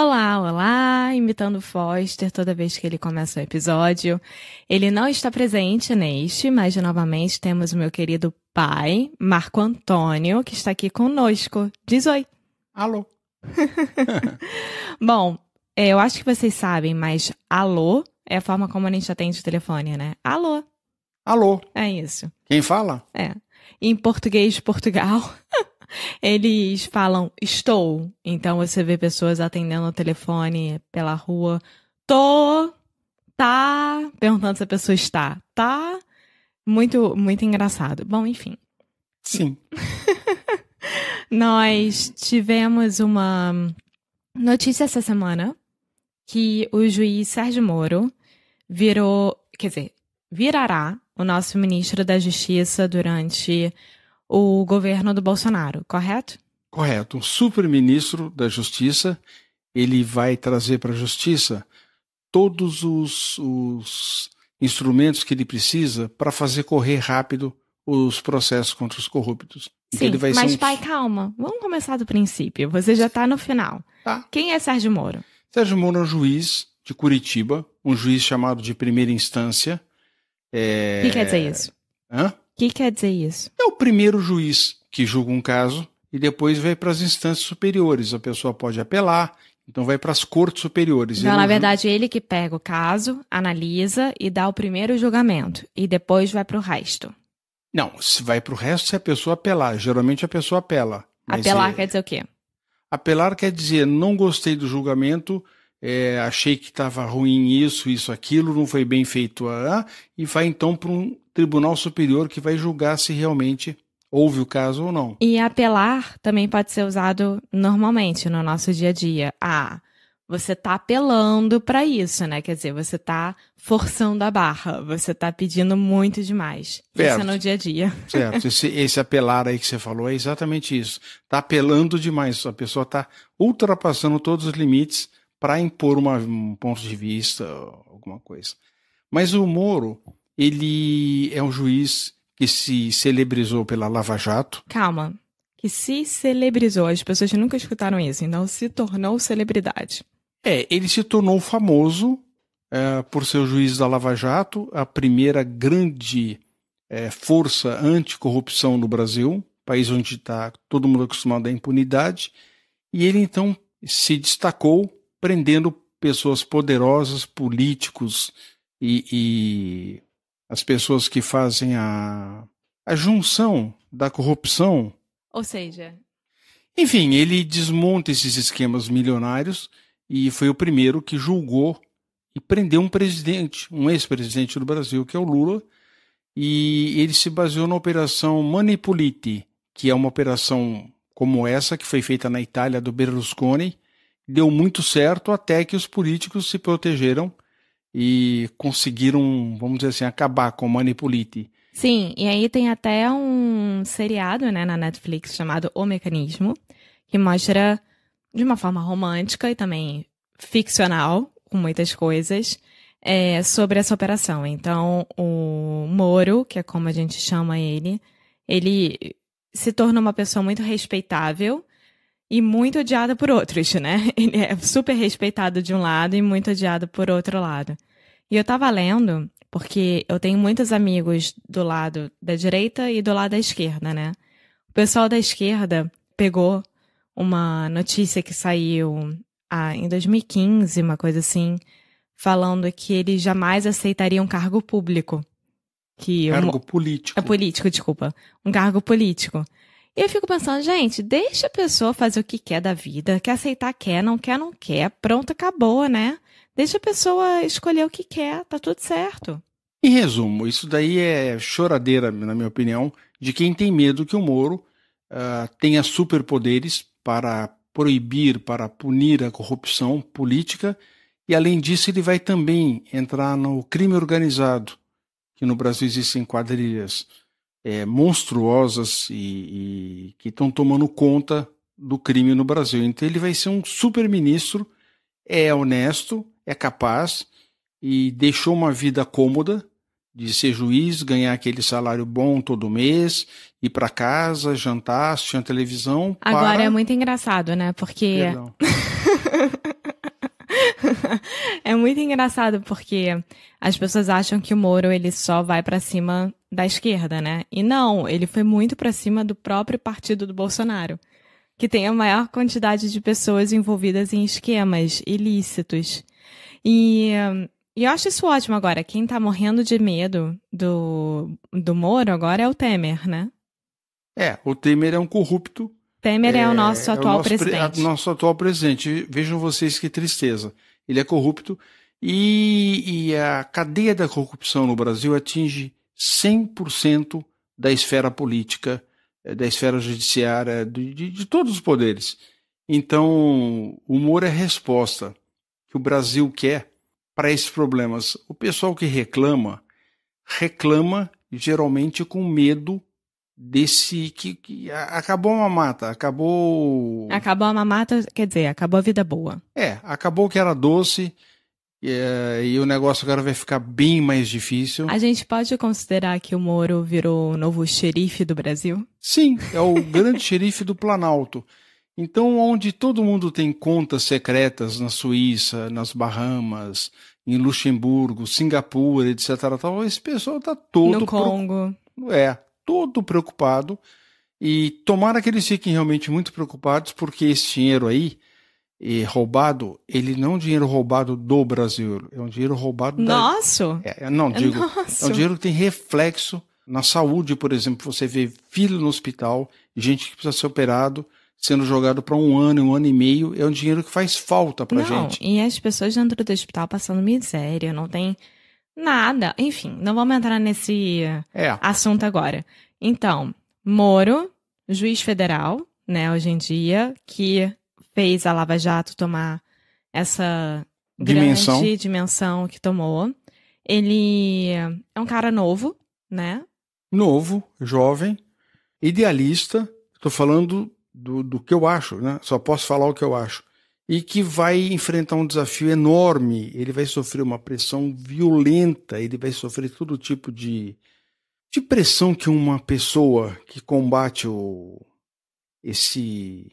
Olá, olá, imitando Foster toda vez que ele começa o episódio. Ele não está presente neste, mas novamente temos o meu querido pai, Marco Antônio, que está aqui conosco. Diz oi. Alô. Bom, é, eu acho que vocês sabem, mas alô é a forma como a gente atende o telefone, né? Alô. Alô. É isso. Quem fala? É. Em português de Portugal. Eles falam estou. Então você vê pessoas atendendo o telefone pela rua. Tô, tá, perguntando se a pessoa está. Tá? Muito, muito engraçado. Bom, enfim. Sim. Nós tivemos uma notícia essa semana que o juiz Sérgio Moro virou, quer dizer, virará o nosso ministro da Justiça durante o governo do Bolsonaro, correto? Correto. Um super-ministro da Justiça, ele vai trazer para a Justiça todos os, os instrumentos que ele precisa para fazer correr rápido os processos contra os corruptos. Então, Sim, então mas um... pai, calma. Vamos começar do princípio. Você já está no final. Tá. Quem é Sérgio Moro? Sérgio Moro é um juiz de Curitiba, um juiz chamado de primeira instância. É... O que quer dizer é, isso? Hã? O que quer dizer isso? É o primeiro juiz que julga um caso e depois vai para as instâncias superiores. A pessoa pode apelar, então vai para as cortes superiores. Então, ele na verdade, julga... ele que pega o caso, analisa e dá o primeiro julgamento. E depois vai para o resto. Não, se vai para o resto se a pessoa apelar. Geralmente a pessoa apela. Apelar é... quer dizer o quê? Apelar quer dizer não gostei do julgamento, é, achei que estava ruim isso, isso, aquilo, não foi bem feito, ah, ah e vai então para um tribunal superior que vai julgar se realmente houve o caso ou não. E apelar também pode ser usado normalmente no nosso dia a dia. Ah, você está apelando para isso, né? Quer dizer, você está forçando a barra, você está pedindo muito demais. Certo. Isso é no dia a dia. Certo. Esse, esse, apelar aí que você falou é exatamente isso. Está apelando demais. A pessoa está ultrapassando todos os limites para impor uma, um ponto de vista, alguma coisa. Mas o Moro, ele é um juiz que se celebrizou pela Lava Jato. Calma, que se celebrizou. As pessoas nunca escutaram isso, então se tornou celebridade. É, ele se tornou famoso é, por ser o juiz da Lava Jato, a primeira grande é, força anticorrupção no Brasil, país onde está todo mundo acostumado à impunidade, e ele então se destacou prendendo pessoas poderosas, políticos e, e as pessoas que fazem a, a junção da corrupção. Ou seja. Enfim, ele desmonta esses esquemas milionários e foi o primeiro que julgou e prendeu um presidente, um ex-presidente do Brasil, que é o Lula, e ele se baseou na operação Manipulite, que é uma operação como essa que foi feita na Itália do Berlusconi, deu muito certo até que os políticos se protegeram e conseguiram, vamos dizer assim, acabar com o Manipulite. Sim, e aí tem até um seriado né, na Netflix chamado O Mecanismo, que mostra de uma forma romântica e também ficcional, com muitas coisas, é, sobre essa operação. Então, o Moro, que é como a gente chama ele, ele se tornou uma pessoa muito respeitável e muito odiada por outros, né? Ele é super respeitado de um lado e muito odiado por outro lado. E eu tava lendo, porque eu tenho muitos amigos do lado da direita e do lado da esquerda, né? O pessoal da esquerda pegou uma notícia que saiu ah, em 2015, uma coisa assim, falando que ele jamais aceitaria um cargo público. Que cargo um... político. É político, desculpa. Um cargo político. E eu fico pensando, gente, deixa a pessoa fazer o que quer da vida, quer aceitar, quer, não quer, não quer, pronto, acabou, né? Deixa a pessoa escolher o que quer, tá tudo certo. Em resumo, isso daí é choradeira, na minha opinião, de quem tem medo que o Moro uh, tenha superpoderes para proibir, para punir a corrupção política, e além disso, ele vai também entrar no crime organizado, que no Brasil existem quadrilhas é, monstruosas e, e que estão tomando conta do crime no Brasil. Então ele vai ser um super ministro, é honesto, é capaz e deixou uma vida cômoda de ser juiz, ganhar aquele salário bom todo mês, ir para casa, jantar, assistir a televisão. Agora para... é muito engraçado, né? Porque é muito engraçado porque as pessoas acham que o Moro ele só vai para cima da esquerda, né? E não, ele foi muito para cima do próprio partido do Bolsonaro, que tem a maior quantidade de pessoas envolvidas em esquemas ilícitos. E, e eu acho isso ótimo agora. Quem tá morrendo de medo do, do Moro agora é o Temer, né? É, o Temer é um corrupto Temer é, é, é, o nosso atual é o nosso presidente. Pre, nosso atual presidente. Vejam vocês que tristeza ele é corrupto e, e a cadeia da corrupção no Brasil atinge 100% da esfera política, eh, da esfera judiciária, de, de, de todos os poderes. Então, o humor é a resposta que o Brasil quer para esses problemas. O pessoal que reclama, reclama geralmente com medo desse que, que, acabou a mata, acabou. Acabou a mamata, quer dizer, acabou a vida boa. É, acabou que era doce e, eh, e o negócio agora vai ficar bem mais difícil. A gente pode considerar que o Moro virou o novo xerife do Brasil? Sim, é o grande xerife do Planalto. Então, onde todo mundo tem contas secretas na Suíça, nas Bahamas, em Luxemburgo, Singapura, etc. Tal, esse pessoal está todo. No Congo. Pro... É, todo preocupado. E tomara que eles fiquem realmente muito preocupados, porque esse dinheiro aí, e eh, roubado, ele não é um dinheiro roubado do Brasil é um dinheiro roubado Nosso? da. É, é, não, é digo. Nosso. É um dinheiro que tem reflexo na saúde, por exemplo. Você vê filho no hospital, gente que precisa ser operado, sendo jogado para um ano, um ano e meio. É um dinheiro que faz falta para gente. E as pessoas dentro do hospital passando miséria, não tem Nada. Enfim, não vamos entrar nesse é. assunto agora. Então, Moro, juiz federal, né, hoje em dia, que fez a Lava Jato tomar essa dimensão. grande dimensão que tomou. Ele é um cara novo, né? Novo, jovem, idealista. Estou falando do, do que eu acho, né? Só posso falar o que eu acho e que vai enfrentar um desafio enorme. Ele vai sofrer uma pressão violenta, ele vai sofrer todo tipo de, de pressão que uma pessoa que combate o, esse.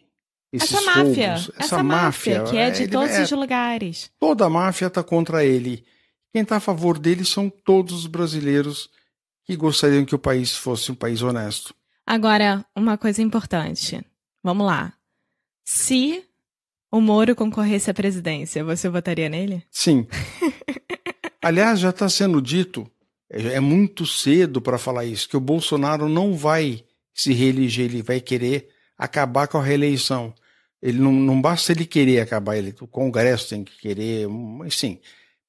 Essa máfia, essa, essa máfia, máfia, que é de ele, todos é, os lugares. Toda a máfia está contra ele. Quem está a favor dele são todos os brasileiros que gostariam que o país fosse um país honesto. Agora, uma coisa importante. Vamos lá. Se o Moro concorresse à presidência, você votaria nele? Sim. Aliás, já está sendo dito, é, é muito cedo para falar isso, que o Bolsonaro não vai se reeleger, ele vai querer acabar com a reeleição. Ele não, não basta ele querer acabar, ele, o Congresso tem que querer, hum, sim.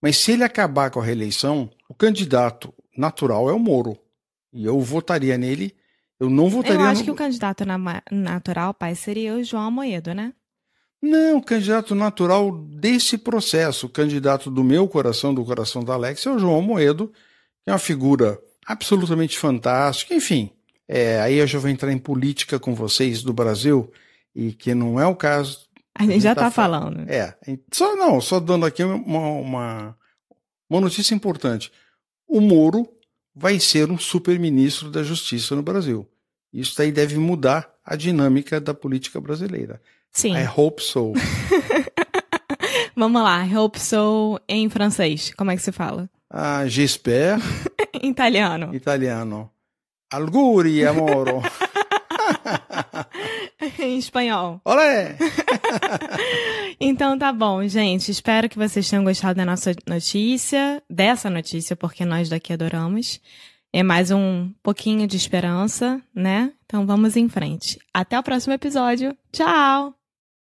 Mas se ele acabar com a reeleição, o candidato natural é o Moro. E eu votaria nele. Eu não votaria. Eu acho no... que o candidato na... natural, pai, seria o João Amoedo, né? Não, o candidato natural desse processo, o candidato do meu coração, do coração da Alex, é o João Moedo, que é uma figura absolutamente fantástica. Enfim, é, aí eu já vou entrar em política com vocês do Brasil, e que não é o caso. A gente, já está tá falando. É, só não, só dando aqui uma, uma, uma notícia importante. O Moro vai ser um super-ministro da Justiça no Brasil. Isso Daí deve mudar a dinâmica da política brasileira. Sim. I hope so. Vamos lá, hope so em francês. Como é que se fala? Ah, j'espère. Italiano. Italiano. Alguri, amoro. em espanhol. Olé! então tá bom, gente. Espero que vocês tenham gostado da nossa notícia, dessa notícia, porque nós daqui adoramos. É mais um pouquinho de esperança, né? Então vamos em frente. Até o próximo episódio. Tchau!